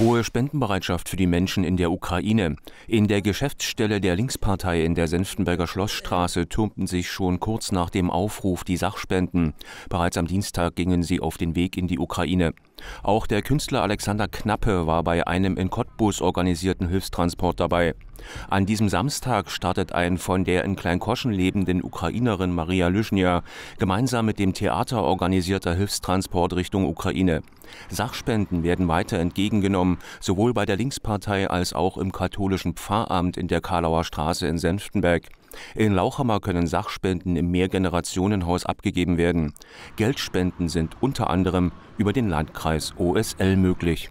Hohe Spendenbereitschaft für die Menschen in der Ukraine. In der Geschäftsstelle der Linkspartei in der Senftenberger Schlossstraße türmten sich schon kurz nach dem Aufruf die Sachspenden. Bereits am Dienstag gingen sie auf den Weg in die Ukraine. Auch der Künstler Alexander Knappe war bei einem in Cottbus organisierten Hilfstransport dabei. An diesem Samstag startet ein von der in Kleinkoschen lebenden Ukrainerin Maria Lüschnia gemeinsam mit dem Theater organisierter Hilfstransport Richtung Ukraine. Sachspenden werden weiter entgegengenommen, sowohl bei der Linkspartei als auch im katholischen Pfarramt in der Karlauer Straße in Senftenberg. In Lauchhammer können Sachspenden im Mehrgenerationenhaus abgegeben werden. Geldspenden sind unter anderem über den Landkreis OSL möglich.